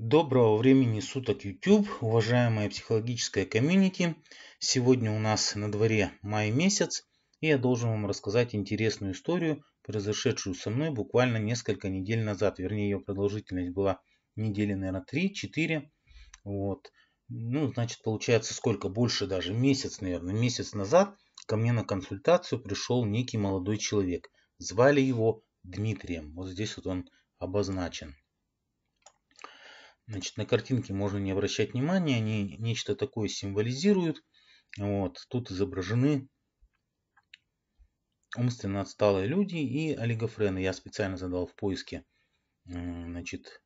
Доброго времени суток YouTube, уважаемая психологическая комьюнити. Сегодня у нас на дворе май месяц, и я должен вам рассказать интересную историю, произошедшую со мной буквально несколько недель назад. Вернее, ее продолжительность была недели, наверное, 3-4. Вот. Ну, значит, получается сколько? Больше даже. Месяц, наверное. Месяц назад ко мне на консультацию пришел некий молодой человек. Звали его Дмитрием. Вот здесь вот он обозначен. Значит, на картинке можно не обращать внимания, они нечто такое символизируют. Вот, тут изображены умственно отсталые люди и олигофрены. Я специально задал в поиске значит,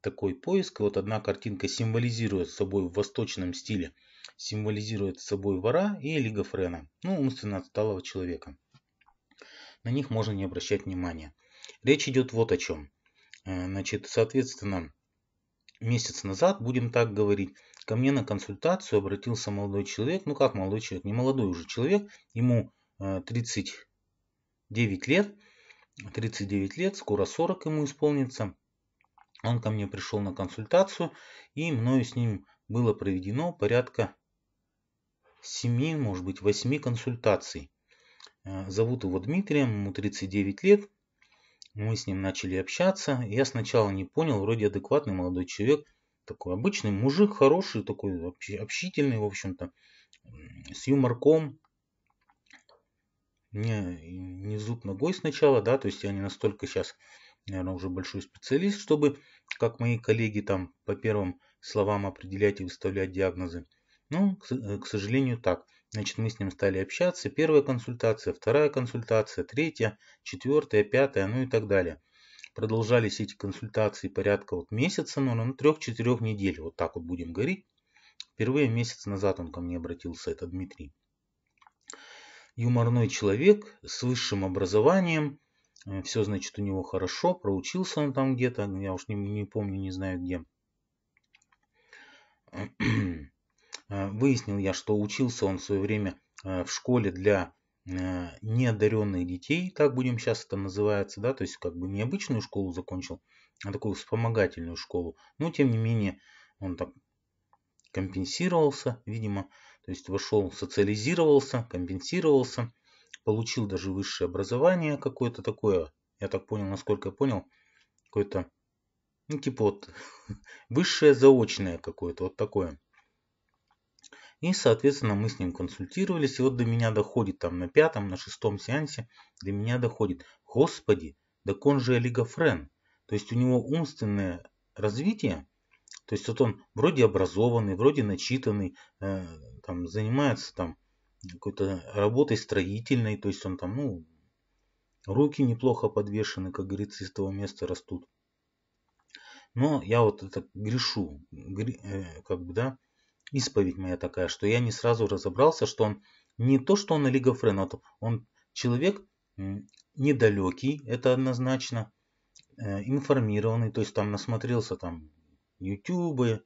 такой поиск. Вот одна картинка символизирует собой в восточном стиле, символизирует собой вора и олигофрена, ну, умственно отсталого человека. На них можно не обращать внимания. Речь идет вот о чем. Э, значит, соответственно, месяц назад, будем так говорить, ко мне на консультацию обратился молодой человек, ну как молодой человек, не молодой уже человек, ему 39 э, лет, 39 лет, скоро 40 ему исполнится. Он ко мне пришел на консультацию, и мною с ним было проведено порядка 7, может быть, 8 консультаций. Э, зовут его Дмитрием, ему 39 лет. Мы с ним начали общаться. Я сначала не понял, вроде адекватный молодой человек. Такой обычный мужик, хороший, такой общительный, в общем-то. С юморком. Не, не зуб ногой сначала, да, то есть я не настолько сейчас, наверное, уже большой специалист, чтобы, как мои коллеги там по первым словам определять и выставлять диагнозы. Ну, к сожалению, так. Значит, мы с ним стали общаться. Первая консультация, вторая консультация, третья, четвертая, пятая, ну и так далее. Продолжались эти консультации порядка вот месяца, ну, на 3-4 недель, вот так вот будем говорить. Впервые месяц назад он ко мне обратился, это Дмитрий. Юморной человек с высшим образованием, э, все, значит, у него хорошо, проучился он там где-то, ну, я уж не, не помню, не знаю где э, Э, выяснил я, что учился он в свое время э, в школе для э, неодаренных детей, так будем сейчас это называется, да, то есть как бы не обычную школу закончил, а такую вспомогательную школу. Но тем не менее он так компенсировался, видимо, то есть вошел, социализировался, компенсировался, получил даже высшее образование какое-то такое, я так понял, насколько я понял, какое-то, ну типа вот высшее заочное какое-то, вот такое. И, соответственно, мы с ним консультировались. И вот до меня доходит там на пятом, на шестом сеансе, до меня доходит, господи, да он же олигофрен. То есть у него умственное развитие, то есть вот он вроде образованный, вроде начитанный, э, там занимается там какой-то работой строительной, то есть он там, ну, руки неплохо подвешены, как говорится, из того места растут. Но я вот это грешу, гре, э, как бы, да, исповедь моя такая, что я не сразу разобрался, что он не то, что он олигофрен, а он человек недалекий, это однозначно, э, информированный, то есть там насмотрелся там ютубы,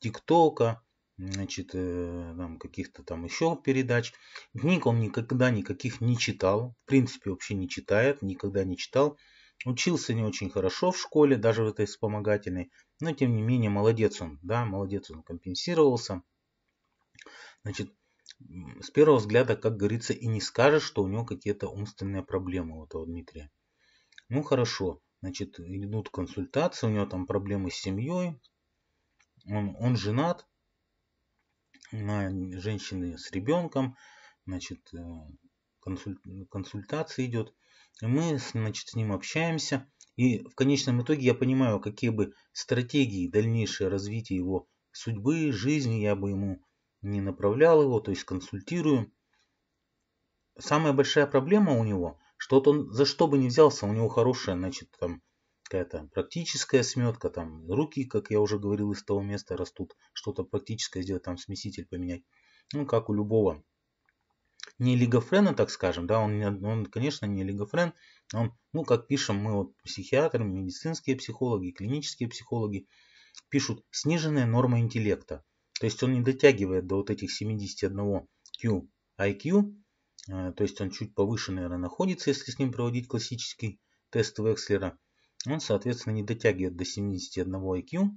тиктока, значит, э, там каких-то там еще передач. Книг он никогда никаких не читал, в принципе вообще не читает, никогда не читал. Учился не очень хорошо в школе, даже в этой вспомогательной. Но тем не менее, молодец он, да, молодец он, компенсировался. Значит, с первого взгляда, как говорится, и не скажешь, что у него какие-то умственные проблемы у этого Дмитрия. Ну хорошо, значит, идут консультации, у него там проблемы с семьей, он, он женат на женщине с ребенком, значит, э, консуль, консультация идет. И мы, значит, с ним общаемся, и в конечном итоге я понимаю, какие бы стратегии дальнейшее развитие его судьбы, жизни я бы ему не направлял его, то есть консультирую. Самая большая проблема у него, что вот он за что бы ни взялся, у него хорошая, значит, там какая-то практическая сметка, там руки, как я уже говорил, из того места растут, что-то практическое сделать, там смеситель поменять. Ну, как у любого не лигофрена, так скажем, да, он, он конечно, не лигофрен, ну, как пишем мы, вот, психиатры, медицинские психологи, клинические психологи пишут сниженная норма интеллекта. То есть он не дотягивает до вот этих 71 Q IQ. То есть он чуть повыше, наверное, находится, если с ним проводить классический тест Векслера. Он, соответственно, не дотягивает до 71 IQ.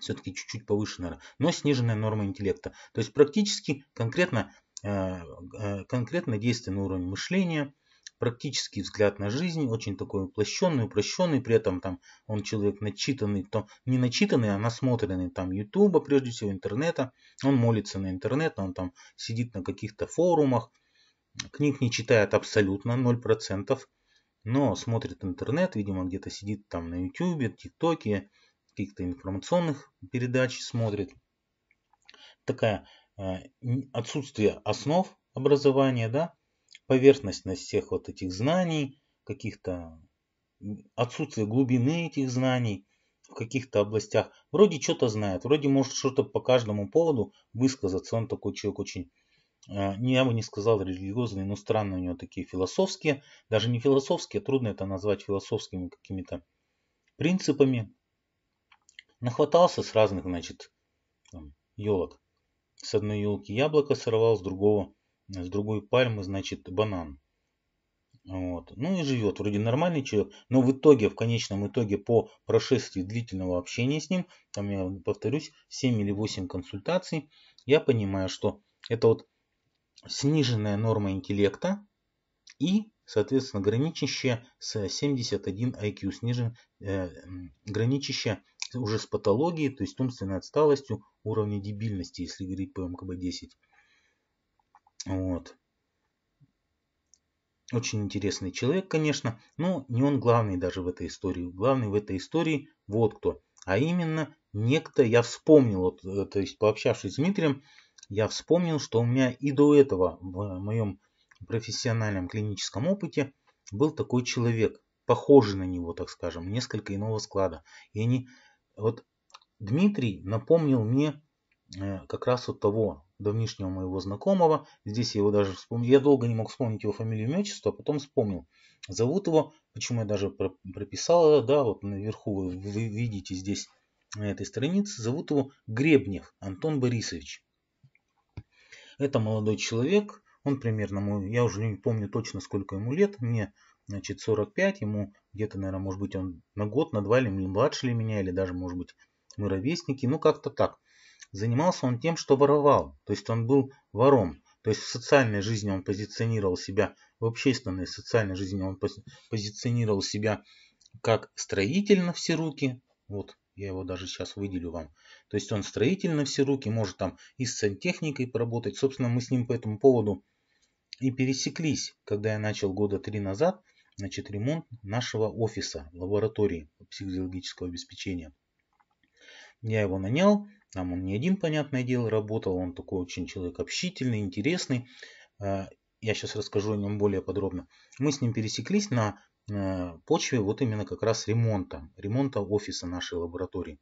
Все-таки чуть-чуть повыше, наверное. Но сниженная норма интеллекта. То есть практически конкретно, э, э, конкретно действие на уровне мышления, практический взгляд на жизнь, очень такой уплощенный, упрощенный, при этом там он человек начитанный, то не начитанный, а насмотренный там ютуба, прежде всего интернета, он молится на интернет, он там сидит на каких-то форумах, книг не читает абсолютно, 0%, но смотрит интернет, видимо где-то сидит там на ютубе, тиктоке, каких-то информационных передач смотрит. Такая э, отсутствие основ образования, да, поверхностность всех вот этих знаний, каких-то отсутствие глубины этих знаний в каких-то областях. Вроде что-то знает, вроде может что-то по каждому поводу высказаться. Он такой человек очень, э, я бы не сказал религиозный, но странные у него такие философские. Даже не философские, трудно это назвать философскими какими-то принципами. Нахватался с разных, значит, елок. С одной елки яблоко сорвал, с другого с другой пальмы, значит, банан. Вот. Ну и живет вроде нормальный человек, но в итоге, в конечном итоге, по прошествии длительного общения с ним, там я повторюсь, 7 или 8 консультаций, я понимаю, что это вот сниженная норма интеллекта и, соответственно, граничащая с 71 IQ, снижен, э, граничащая уже с патологией, то есть умственной отсталостью уровня дебильности, если говорить по МКБ-10. Вот. Очень интересный человек, конечно, но не он главный даже в этой истории. Главный в этой истории вот кто. А именно некто, я вспомнил, вот, э, то есть пообщавшись с Дмитрием, я вспомнил, что у меня и до этого в моем профессиональном клиническом опыте был такой человек, похожий на него, так скажем, несколько иного склада. И они, вот Дмитрий напомнил мне э, как раз вот того давнишнего моего знакомого. Здесь я его даже вспомнил. Я долго не мог вспомнить его фамилию и отчество, а потом вспомнил. Зовут его, почему я даже прописал э, да, вот наверху вы, вы видите здесь на этой странице, зовут его Гребнев Антон Борисович. Это молодой человек, он примерно мой, я уже не помню точно сколько ему лет, мне значит 45, ему где-то, наверное, может быть он на год, на два или младше ли меня, или даже может быть мы ровесники, ну как-то так. Занимался он тем, что воровал, то есть он был вором, то есть в социальной жизни он позиционировал себя, в общественной социальной жизни он позиционировал себя как строитель на все руки, вот я его даже сейчас выделю вам. То есть он строитель на все руки, может там и с сантехникой поработать. Собственно, мы с ним по этому поводу и пересеклись, когда я начал года три назад значит, ремонт нашего офиса, лаборатории психологического обеспечения. Я его нанял, там он не один, понятное дело, работал, он такой очень человек общительный, интересный. Э, я сейчас расскажу о нем более подробно. Мы с ним пересеклись на э, почве вот именно как раз ремонта, ремонта офиса нашей лаборатории.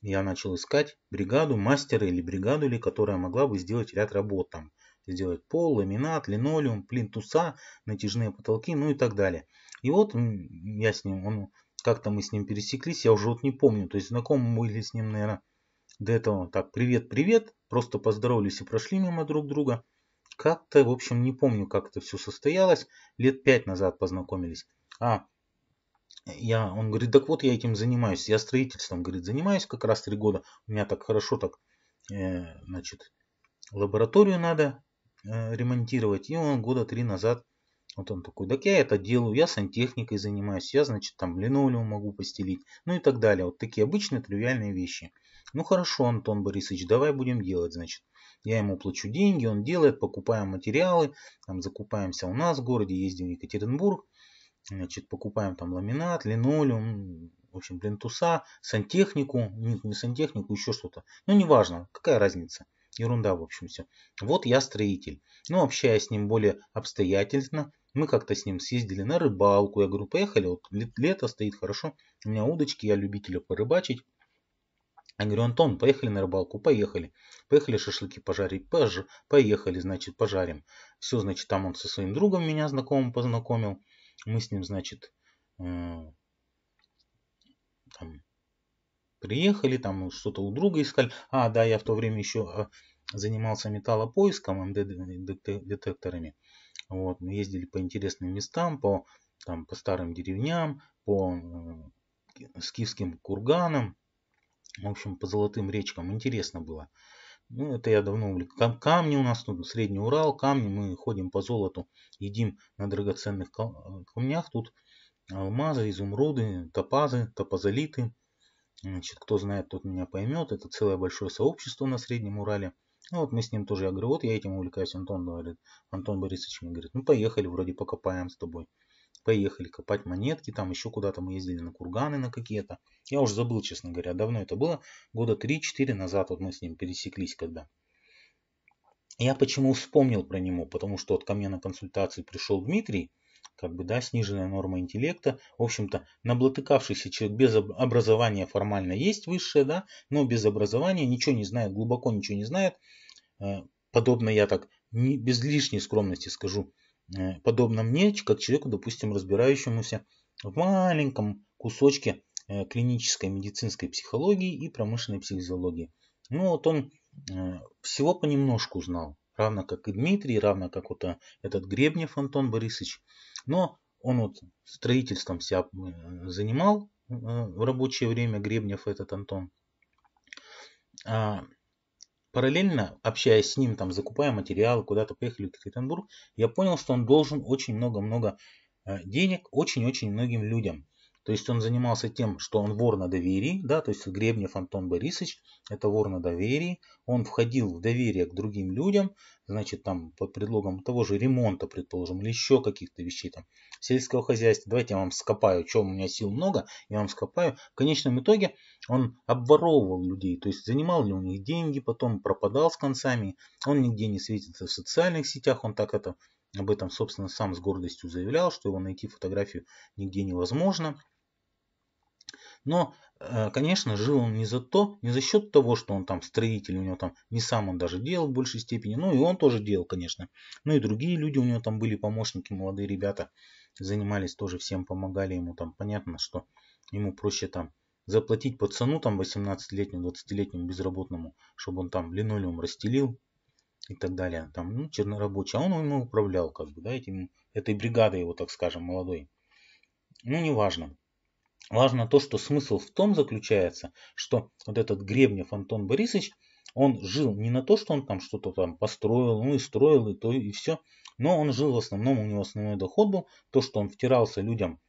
Я начал искать бригаду, мастера или бригаду, ли, которая могла бы сделать ряд работ там. Сделать пол, ламинат, линолеум, плинтуса, натяжные потолки, ну и так далее. И вот я с ним, он как-то мы с ним пересеклись, я уже вот не помню. То есть знакомы мы были с ним, наверное, до этого так привет-привет, просто поздоровались и прошли мимо друг друга. Как-то, в общем, не помню, как это все состоялось. Лет пять назад познакомились. А, я, он говорит, так вот я этим занимаюсь, я строительством, говорит, занимаюсь как раз три года. У меня так хорошо, так, э, значит, лабораторию надо э, ремонтировать. И он года три назад, вот он такой, так я это делаю, я сантехникой занимаюсь, я, значит, там линолеум могу постелить, ну и так далее. Вот такие обычные тривиальные вещи. Ну хорошо, Антон Борисович, давай будем делать, значит. Я ему плачу деньги, он делает, покупаем материалы, там закупаемся у нас в городе, ездим в Екатеринбург, значит, покупаем там ламинат, линолеум, в общем, плинтуса, сантехнику, нет, не сантехнику, еще что-то. Ну, неважно, какая разница. Ерунда, в общем, все. Вот я строитель. Ну, общаясь с ним более обстоятельно, мы как-то с ним съездили на рыбалку. Я говорю, поехали, вот лето стоит хорошо. У меня удочки, я любитель порыбачить. Я говорю, Антон, поехали на рыбалку, поехали. Поехали шашлыки пожарить, пож... поехали, значит, пожарим. Все, значит, там он со своим другом меня знакомым познакомил. Мы с ним, значит, э, там, приехали, там что-то у друга искали. А, да, я в то время еще э, занимался металлопоиском, МД-детекторами. Вот, мы ездили по интересным местам, по, там, по старым деревням, по э, скифским курганам. В общем, по золотым речкам интересно было. Ну, это я давно увлек. Камни у нас тут, Средний Урал, камни. Мы ходим по золоту, едим на драгоценных э, камнях. Тут алмазы, изумруды, топазы, топазолиты. Значит, кто знает, тот меня поймет. Это целое большое сообщество на Среднем Урале. Ну вот мы с ним тоже, я говорю, вот я этим увлекаюсь, Антон говорит, Антон Борисович мне говорит, ну поехали, вроде покопаем с тобой поехали копать монетки, там еще куда-то мы ездили на курганы на какие-то. Я уже забыл, честно говоря, давно это было, года 3-4 назад вот мы с ним пересеклись когда. Я почему вспомнил про него, потому что вот ко мне на консультации пришел Дмитрий, как бы, да, сниженная норма интеллекта. В общем-то, наблатыкавшийся человек без образования формально есть высшее, да, но без образования ничего не знает, глубоко ничего не знает. Э, подобно я так, не, без лишней скромности скажу, Э, подобно мне, как человеку, допустим, разбирающемуся в маленьком кусочке э, клинической медицинской психологии и промышленной психофизиологии. Ну вот он э, всего понемножку знал, равно как и Дмитрий, равно как вот этот Гребнев Антон Борисович. Но он вот строительством себя занимал в рабочее время Гребнев этот Антон. А, параллельно, общаясь с ним, там, закупая материалы, куда-то поехали в Екатеринбург, я понял, что он должен очень много-много э, денег очень-очень многим людям. То есть он занимался тем, что он вор на доверии, да, то есть Гребнев Антон Борисович, это вор на доверии, он входил в доверие к другим людям, значит, там под предлогом того же ремонта, предположим, или еще каких-то вещей, там, сельского хозяйства, давайте я вам скопаю, что у меня сил много, я вам скопаю. В конечном итоге он обворовывал людей, то есть занимал ли у них деньги, потом пропадал с концами, он нигде не светится в социальных сетях, он так это об этом, собственно, сам с гордостью заявлял, что его найти фотографию нигде невозможно. Но, э, конечно, жил он не за то, не за счет того, что он там строитель, у него там не сам он даже делал в большей степени, ну и он тоже делал, конечно. Ну и другие люди у него там были помощники, молодые ребята занимались тоже всем, помогали ему там. Понятно, что ему проще там заплатить пацану там 18-летнему, 20-летнему безработному, чтобы он там линолеум расстелил и так далее. Там, ну, чернорабочий. А он ему управлял, как бы, да, этим, этой бригадой его, так скажем, молодой. Ну, неважно. Важно то, что смысл в том заключается, что вот этот Гребнев Антон Борисович, он жил не на то, что он там что-то там построил, ну и строил, и то, и все. Но он жил в основном, у него основной доход был то, что он втирался людям.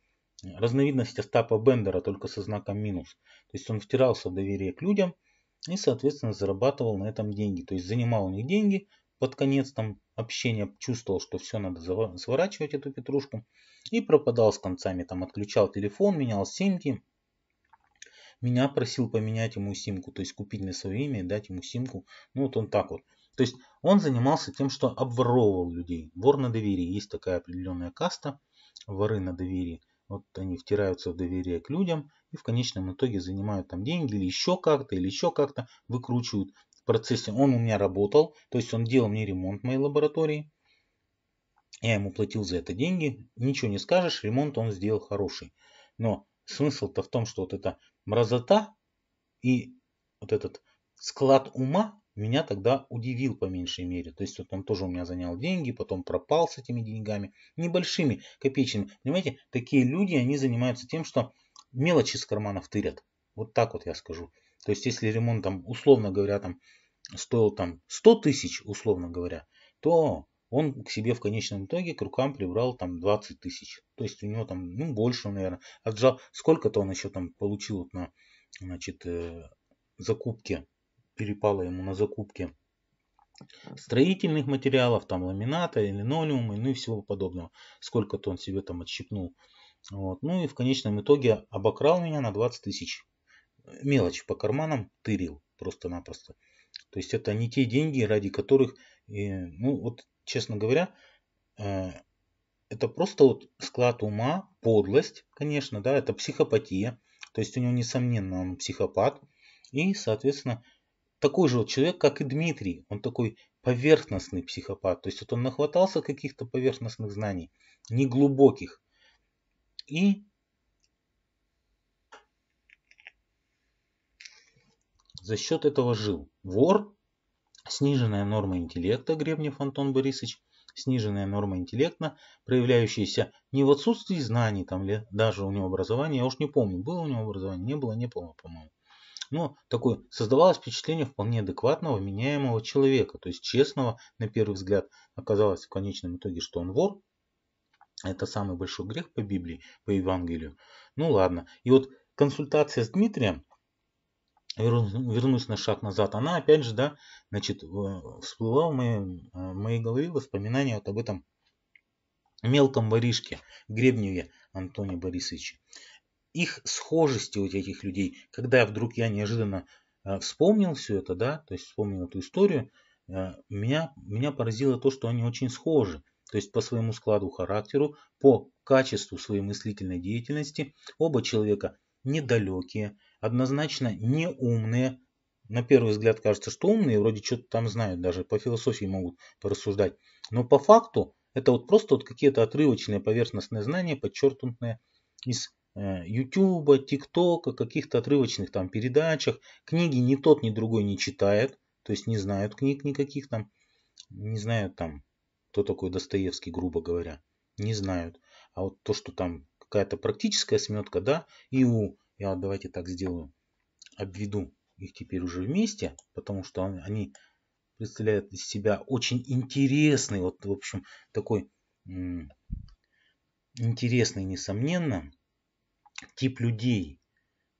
Разновидность Остапа Бендера только со знаком минус. То есть он втирался в доверие к людям и, соответственно, зарабатывал на этом деньги. То есть занимал у них деньги, под конец там общения чувствовал, что все надо сворачивать эту петрушку. И пропадал с концами. Там отключал телефон, менял симки. Меня просил поменять ему симку. То есть купить на свое имя и дать ему симку. Ну вот он так вот. То есть он занимался тем, что обворовывал людей. Вор на доверии. Есть такая определенная каста. Воры на доверии. Вот они втираются в доверие к людям и в конечном итоге занимают там деньги или еще как-то, или еще как-то выкручивают в процессе, он у меня работал, то есть он делал мне ремонт моей лаборатории. Я ему платил за это деньги, ничего не скажешь, ремонт он сделал хороший. Но смысл-то в том, что вот эта мразота и вот этот склад ума меня тогда удивил по меньшей мере. То есть вот он тоже у меня занял деньги, потом пропал с этими деньгами, небольшими, копеечными. Понимаете, такие люди, они занимаются тем, что мелочи с карманов тырят. Вот так вот я скажу. То есть, если ремонт там, условно говоря, там, стоил там 100 тысяч, условно говоря, то он к себе в конечном итоге к рукам прибрал там 20 тысяч. То есть у него там, ну, больше, наверное, отжал. Сколько-то он еще там получил вот на, значит, э, закупки, перепало ему на закупки строительных материалов, там ламината, линолеума, ну и всего подобного. Сколько-то он себе там отщипнул. Вот. Ну и в конечном итоге обокрал меня на 20 тысяч мелочь по карманам тырил просто-напросто. То есть это не те деньги, ради которых, ну вот, честно говоря, э, это просто вот склад ума, подлость, конечно, да, это психопатия. То есть у него, несомненно, он психопат. И, соответственно, такой же вот человек, как и Дмитрий. Он такой поверхностный психопат. То есть вот он нахватался каких-то поверхностных знаний, неглубоких. И за счет этого жил. Вор, сниженная норма интеллекта, Гребнев Антон Борисович, сниженная норма интеллекта, проявляющаяся не в отсутствии знаний, там ли, даже у него образование, я уж не помню, было у него образование, не было, не помню по-моему. Но такое создавалось впечатление вполне адекватного, меняемого человека, то есть честного, на первый взгляд, оказалось в конечном итоге, что он вор. Это самый большой грех по Библии, по Евангелию. Ну ладно. И вот консультация с Дмитрием вернусь на шаг назад, она опять же, да, значит, всплыла в моей, э, в моей голове воспоминания вот об этом мелком воришке Гребневе Антоне Борисовиче. Их схожести у вот этих людей, когда вдруг я неожиданно э, вспомнил все это, да, то есть вспомнил эту историю, э, меня, меня поразило то, что они очень схожи. То есть по своему складу характеру, по качеству своей мыслительной деятельности оба человека недалекие, однозначно не умные. На первый взгляд кажется, что умные, вроде что-то там знают, даже по философии могут порассуждать. Но по факту это вот просто вот какие-то отрывочные поверхностные знания, подчеркнутые из YouTube, э, TikTok, каких-то отрывочных там передачах. Книги ни тот, ни другой не читает, то есть не знают книг никаких там, не знают там, кто такой Достоевский, грубо говоря, не знают. А вот то, что там какая-то практическая сметка, да, и у я давайте так сделаю, обведу их теперь уже вместе, потому что они представляют из себя очень интересный, вот в общем такой интересный, несомненно, тип людей,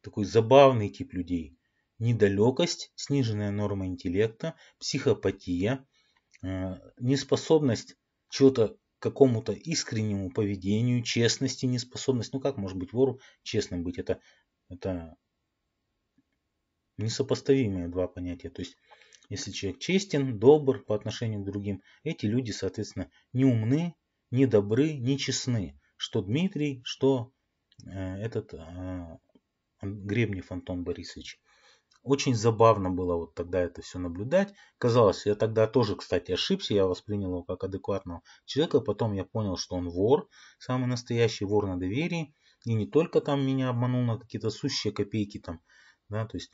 такой забавный тип людей. Недалекость, сниженная норма интеллекта, психопатия, э, неспособность чего-то какому-то искреннему поведению, честности, неспособность. Ну как может быть вору честным быть? Это это несопоставимые два понятия. То есть, если человек честен, добр по отношению к другим, эти люди, соответственно, не умны, не добры, не честны. Что Дмитрий, что э, этот э, Гребнев Антон Борисович. Очень забавно было вот тогда это все наблюдать. Казалось, я тогда тоже, кстати, ошибся, я воспринял его как адекватного человека. Потом я понял, что он вор, самый настоящий вор на доверии. И не только там меня обманул на какие-то сущие копейки там, да, то есть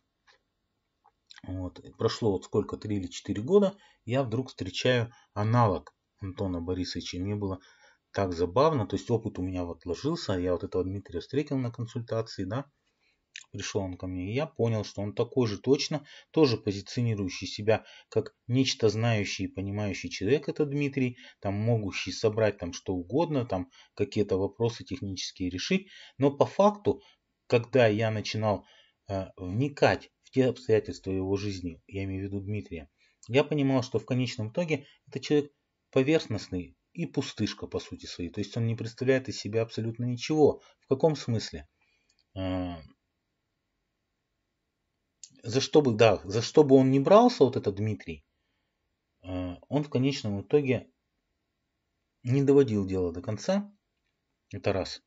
вот, прошло вот сколько, 3 или 4 года, я вдруг встречаю аналог Антона Борисовича. И мне было так забавно, то есть опыт у меня вот ложился, я вот этого Дмитрия встретил на консультации, да, пришел он ко мне, и я понял, что он такой же точно, тоже позиционирующий себя как нечто знающий и понимающий человек, это Дмитрий, там могущий собрать там что угодно, там какие-то вопросы технические решить, но по факту, когда я начинал э, вникать в те обстоятельства его жизни, я имею в виду Дмитрия, я понимал, что в конечном итоге это человек поверхностный, и пустышка по сути своей. То есть он не представляет из себя абсолютно ничего. В каком смысле? Э, за что бы, да, за что бы он не брался, вот этот Дмитрий, э, он в конечном итоге не доводил дело до конца. Это раз.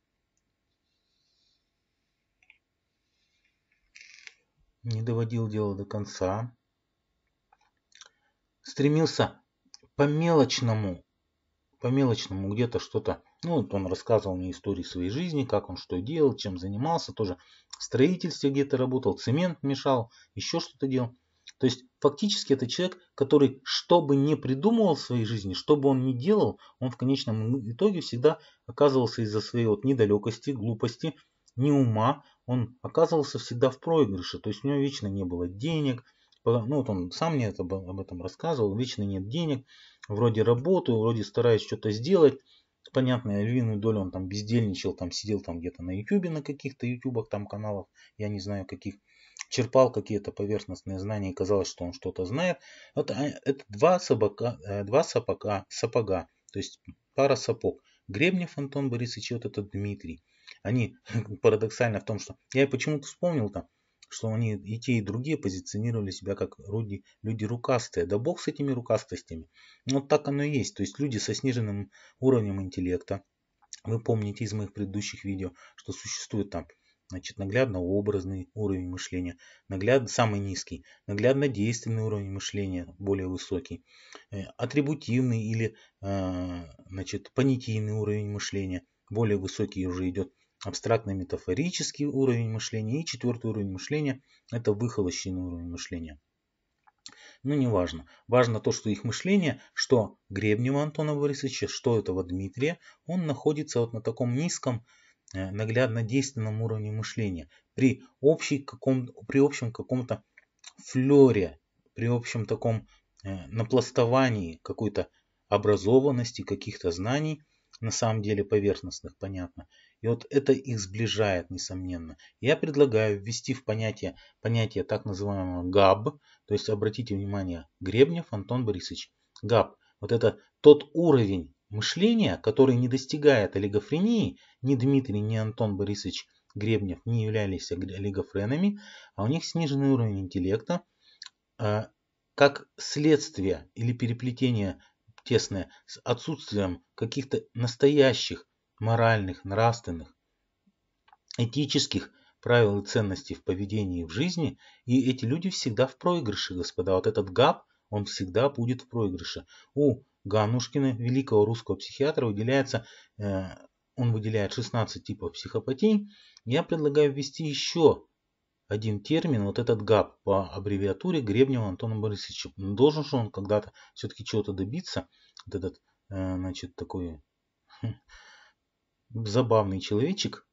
Не доводил дело до конца. Стремился по мелочному, по мелочному где-то что-то. Ну, вот он рассказывал мне истории своей жизни, как он что делал, чем занимался тоже строительстве где-то работал, цемент мешал, еще что-то делал. То есть фактически это человек, который что бы не придумывал в своей жизни, что бы он ни делал, он в конечном итоге всегда оказывался из-за своей вот недалекости, глупости, не ума, он оказывался всегда в проигрыше. То есть у него вечно не было денег, ну вот он сам мне это, об этом рассказывал, вечно нет денег, вроде работаю, вроде стараюсь что-то сделать, понятно, львиную долю он там бездельничал, там сидел там где-то на ютюбе, на каких-то ютубах там каналах, я не знаю каких, черпал какие-то поверхностные знания и казалось, что он что-то знает. Вот а, это два, собака, э, два сапога, сапога, то есть пара сапог. Гребнев Антон Борисович и вот этот Дмитрий. Они парадоксально в том, что я почему-то вспомнил там, что они и те, и другие позиционировали себя как люди, люди рукастые. Да бог с этими рукастостями. Но ну, вот так оно и есть. То есть люди со сниженным уровнем интеллекта. Вы помните из моих предыдущих видео, что существует там значит, наглядно-образный уровень мышления, наглядно самый низкий, наглядно-действенный уровень мышления, более высокий, э, атрибутивный или э, значит, понятийный уровень мышления, более высокий уже идет абстрактный метафорический уровень мышления. И четвертый уровень мышления – это выхолощенный уровень мышления. Ну, не важно. Важно то, что их мышление, что Гребнева Антона Борисовича, что этого Дмитрия, он находится вот на таком низком, э, наглядно-действенном уровне мышления. При, общей каком, при общем каком-то флере, при общем таком э, напластовании какой-то образованности, каких-то знаний, на самом деле поверхностных, понятно, и вот это их сближает, несомненно. Я предлагаю ввести в понятие, понятие так называемого ГАБ, то есть обратите внимание, Гребнев Антон Борисович, ГАБ. Вот это тот уровень мышления, который не достигает олигофрении, ни Дмитрий, ни Антон Борисович Гребнев не являлись олигофренами, а у них сниженный уровень интеллекта, а, как следствие или переплетение тесное с отсутствием каких-то настоящих моральных, нравственных, этических правил и ценностей в поведении и в жизни, и эти люди всегда в проигрыше, господа. Вот этот гап, он всегда будет в проигрыше. У Ганушкина, великого русского психиатра, выделяется, э, он выделяет 16 типов психопатий. Я предлагаю ввести еще один термин, вот этот ГАП по аббревиатуре Гребнева Антона Борисовича. Должен же он когда-то все-таки чего-то добиться, вот этот, э, значит, такой забавный человечек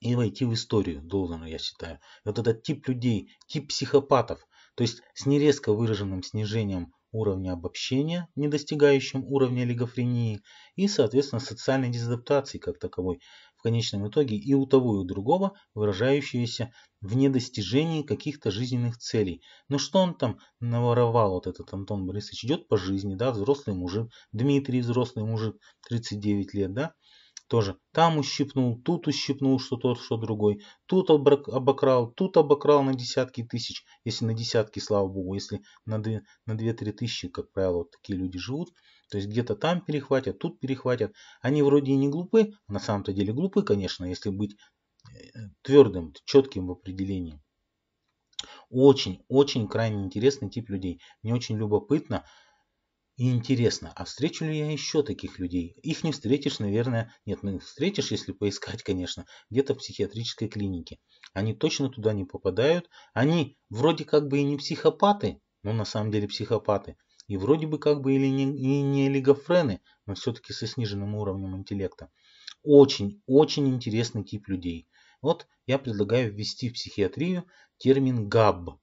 и войти в историю должен, я считаю. Вот этот тип людей, тип психопатов, то есть с нерезко выраженным снижением уровня обобщения, не достигающим уровня олигофрении, и, соответственно, социальной дезадаптации как таковой, в конечном итоге и у того, и у другого, выражающиеся в недостижении каких-то жизненных целей. Ну что он там наворовал, вот этот Антон Борисович, идет по жизни, да, взрослый мужик, Дмитрий взрослый мужик, 39 лет, да, тоже там ущипнул, тут ущипнул, что тот, что другой. Тут обокрал, тут обокрал на десятки тысяч. Если на десятки, слава богу, если на 2-3 на тысячи, как правило, вот такие люди живут. То есть где-то там перехватят, тут перехватят. Они вроде и не глупы, а на самом-то деле глупы, конечно, если быть э, твердым, четким в определении. Очень, очень крайне интересный тип людей. Мне очень любопытно, и интересно, а встречу ли я еще таких людей? Их не встретишь, наверное. Нет, ну встретишь, если поискать, конечно, где-то в психиатрической клинике. Они точно туда не попадают. Они вроде как бы и не психопаты, но на самом деле психопаты. И вроде бы как бы или не, и не олигофрены, но все-таки со сниженным уровнем интеллекта. Очень-очень интересный тип людей. Вот я предлагаю ввести в психиатрию термин «габ»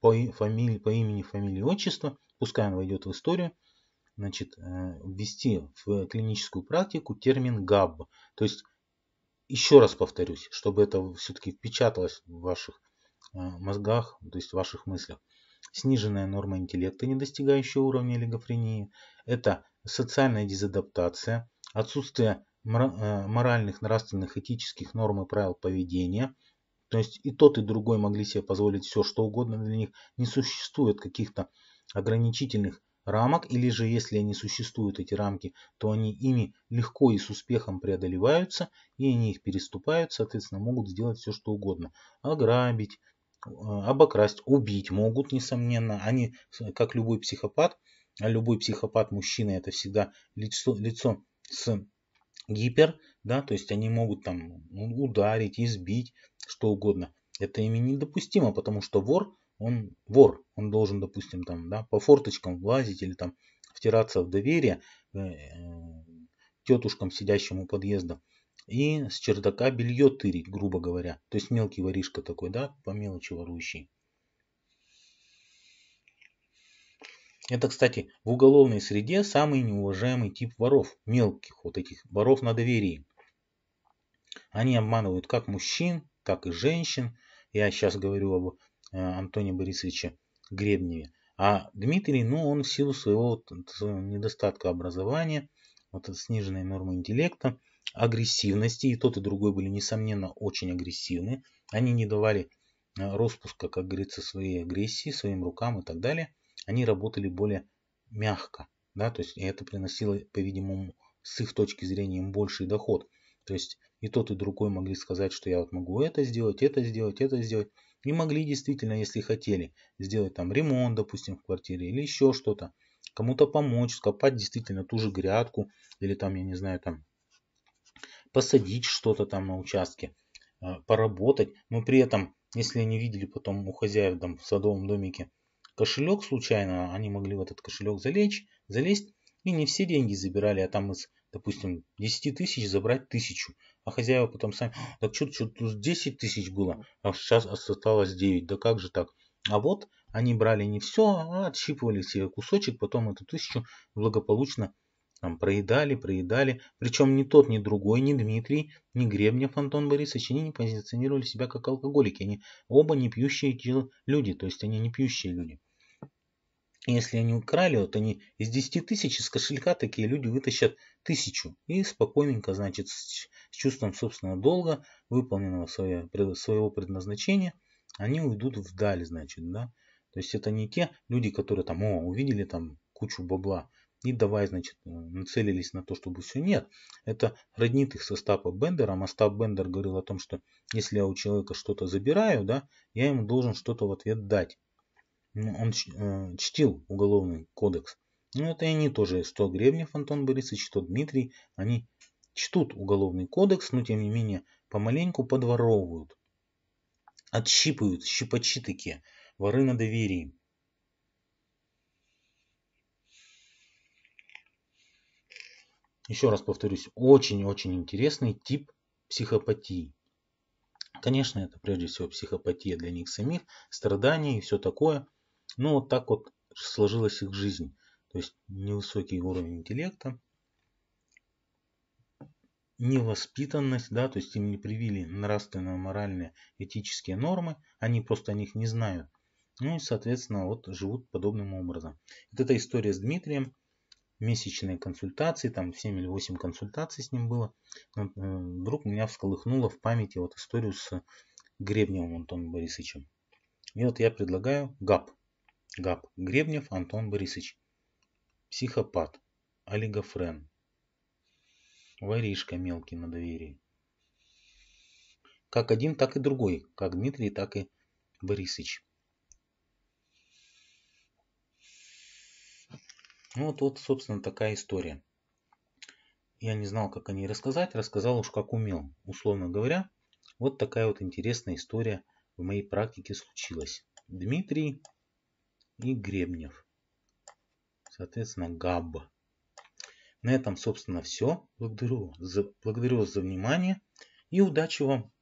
по, фамилии, по имени, фамилии, отчества. Пускай он войдет в историю значит, э, ввести в клиническую практику термин ГАБ. То есть, еще раз повторюсь, чтобы это все-таки впечаталось в ваших э, мозгах, то есть в ваших мыслях. Сниженная норма интеллекта, не достигающая уровня олигофрении. Это социальная дезадаптация, отсутствие э, моральных, нравственных, этических норм и правил поведения. То есть и тот, и другой могли себе позволить все, что угодно для них. Не существует каких-то ограничительных рамок, или же если они существуют эти рамки, то они ими легко и с успехом преодолеваются, и они их переступают, соответственно, могут сделать все, что угодно. Ограбить, э, обокрасть, убить могут, несомненно. Они, как любой психопат, а любой психопат мужчина это всегда лицо, лицо с гипер, да, то есть они могут там ну, ударить, избить, что угодно. Это ими недопустимо, потому что вор он вор, он должен, допустим, там, да, по форточкам влазить или там втираться в доверие э, э, тетушкам, сидящим у подъезда, и с чердака белье тырить, грубо говоря. То есть мелкий воришка такой, да, по мелочи ворующий. Это, кстати, в уголовной среде самый неуважаемый тип воров, мелких вот этих воров на доверии. Они обманывают как мужчин, так и женщин. Я сейчас говорю об Э, Антоне Борисовиче Гребневе. А Дмитрий, ну, он в силу своего, своего недостатка образования, вот этой сниженной нормы интеллекта, агрессивности, и тот и другой были, несомненно, очень агрессивны. Они не давали э, распуска, как говорится, своей агрессии, своим рукам и так далее. Они работали более мягко, да, то есть это приносило, по-видимому, с их точки зрения им больший доход. То есть и тот, и другой могли сказать, что я вот могу это сделать, это сделать, это сделать и могли действительно, если хотели, сделать там ремонт, допустим, в квартире или еще что-то, кому-то помочь, скопать действительно ту же грядку или там, я не знаю, там посадить что-то там на участке, э, поработать, но при этом, если они видели потом у хозяев там в садовом домике кошелек случайно, они могли в этот кошелек залечь, залезть, и не все деньги забирали, а там из допустим, 10 тысяч забрать тысячу, а хозяева потом сами, «А, так что то что тут 10 тысяч было, а сейчас осталось 9, да как же так? А вот они брали не все, а отщипывали себе кусочек, потом эту тысячу благополучно там проедали, проедали. Причем ни тот, ни другой, ни Дмитрий, ни Гребнев Антон Борисович, они не позиционировали себя как алкоголики. Они оба не пьющие люди, то есть они не пьющие люди. Если они украли, вот они из 10 тысяч из кошелька такие люди вытащат тысячу. И спокойненько, значит, с чувством собственного долга, выполненного свое, своего предназначения, они уйдут вдаль, значит, да. То есть это не те люди, которые там, о, увидели там кучу бабла и давай, значит, э, нацелились на то, чтобы все нет. Это роднит их со Остапа Бендером. Остап а Бендер говорил о том, что если я у человека что-то забираю, да, я ему должен что-то в ответ дать. Ну, он э, чтил уголовный кодекс. Ну это и они тоже, что Гребнев Антон Борисович, что Дмитрий, они чтут уголовный кодекс, но тем не менее помаленьку подворовывают. Отщипывают, щипачи такие, воры на доверии. Еще раз повторюсь, очень-очень интересный тип психопатии. Конечно, это прежде всего психопатия для них самих, страдания и все такое – ну, вот так вот сложилась их жизнь. То есть невысокий уровень интеллекта, невоспитанность, да, то есть им не привили нравственно моральные, этические нормы, они просто о них не знают. Ну и, соответственно, вот живут подобным образом. Вот эта история с Дмитрием, месячные консультации, там 7 или 8 консультаций с ним было, э, вдруг меня всколыхнула в памяти вот историю с Гребневым Антоном Борисовичем. И вот я предлагаю ГАП, Габ Гребнев Антон Борисович. Психопат. Олигофрен. Воришка мелкий на доверии. Как один, так и другой. Как Дмитрий, так и Борисович. Ну вот, вот, собственно, такая история. Я не знал, как о ней рассказать. Рассказал уж как умел. Условно говоря, вот такая вот интересная история в моей практике случилась. Дмитрий и Гребнев. Соответственно, ГАБ. На этом, собственно, все. Благодарю за, благодарю за внимание и удачи вам!